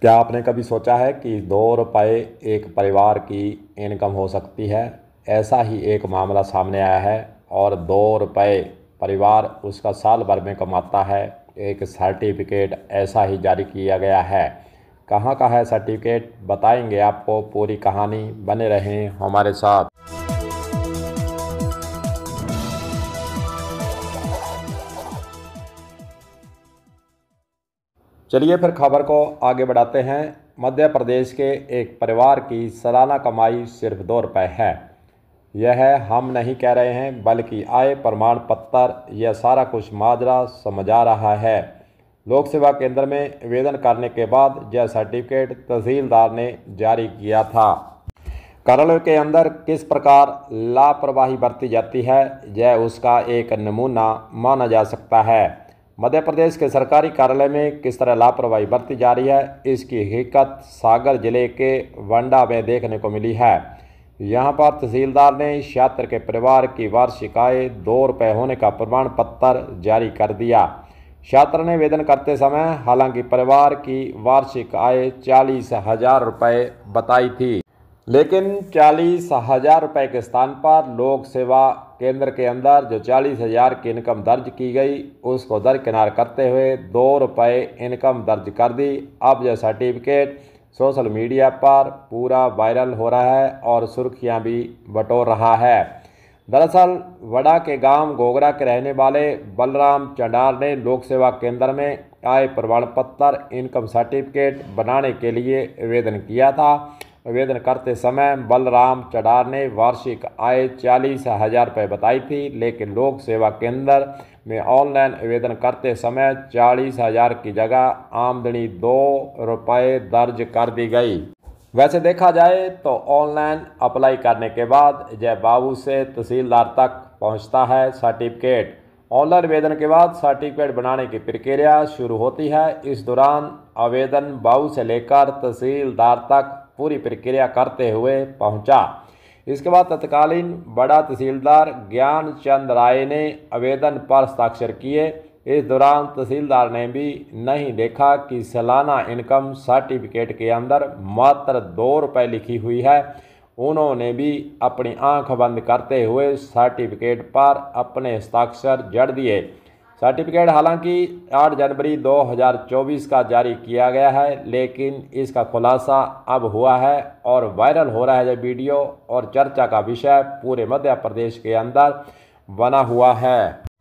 क्या आपने कभी सोचा है कि दो रुपये एक परिवार की इनकम हो सकती है ऐसा ही एक मामला सामने आया है और दो रुपये परिवार उसका साल भर में कमाता है एक सर्टिफिकेट ऐसा ही जारी किया गया है कहाँ का है सर्टिफिकेट बताएंगे आपको पूरी कहानी बने रहें हमारे साथ चलिए फिर खबर को आगे बढ़ाते हैं मध्य प्रदेश के एक परिवार की सालाना कमाई सिर्फ दो रुपये है यह हम नहीं कह रहे हैं बल्कि आय प्रमाण पत्र यह सारा कुछ माजरा समझा रहा है लोक सेवा केंद्र में आवेदन करने के बाद यह सर्टिफिकेट तहसीलदार ने जारी किया था कार्यालय के अंदर किस प्रकार लापरवाही बरती जाती है यह उसका एक नमूना माना जा सकता है मध्य प्रदेश के सरकारी कार्यालय में किस तरह लापरवाही बरती जा रही है इसकी हकीकत सागर जिले के वंडा में देखने को मिली है यहाँ पर तहसीलदार ने छात्र के परिवार की वार्षिक आय दो रुपये होने का प्रमाण पत्र जारी कर दिया छात्र ने वेदन करते समय हालांकि परिवार की वार्षिक आय चालीस हजार रुपये बताई थी लेकिन चालीस हज़ार रुपये के स्थान पर लोक सेवा केंद्र के अंदर जो चालीस हज़ार की इनकम दर्ज की गई उसको दरकिनार करते हुए दो रुपये इनकम दर्ज कर दी अब यह सर्टिफिकेट सोशल मीडिया पर पूरा वायरल हो रहा है और सुर्खियां भी बटोर रहा है दरअसल वड़ा के गांव गोगरा के रहने वाले बलराम चंडार ने लोक सेवा केंद्र में आय प्रमाण पत्र इनकम सर्टिफिकेट बनाने के लिए आवेदन किया था आवेदन करते समय बलराम चडार ने वार्षिक आय चालीस हजार रुपये बताई थी लेकिन लोक सेवा केंद्र में ऑनलाइन आवेदन करते समय चालीस हजार की जगह आमदनी दो रुपये दर्ज कर दी गई वैसे देखा जाए तो ऑनलाइन अप्लाई करने के बाद जय बाबू से तहसीलदार तक पहुंचता है सर्टिफिकेट ऑनलाइन आवेदन के बाद सर्टिफिकेट बनाने की प्रक्रिया शुरू होती है इस दौरान आवेदन बाबू से लेकर तहसीलदार तक पूरी प्रक्रिया करते हुए पहुंचा। इसके बाद तत्कालीन बड़ा तहसीलदार ज्ञान चंद राय ने आवेदन पर हस्ताक्षर किए इस दौरान तहसीलदार ने भी नहीं देखा कि सालाना इनकम सर्टिफिकेट के अंदर मात्र दो रुपये लिखी हुई है उन्होंने भी अपनी आंख बंद करते हुए सर्टिफिकेट पर अपने हस्ताक्षर जड़ दिए सर्टिफिकेट हालांकि 8 जनवरी 2024 का जारी किया गया है लेकिन इसका खुलासा अब हुआ है और वायरल हो रहा है यह वीडियो और चर्चा का विषय पूरे मध्य प्रदेश के अंदर बना हुआ है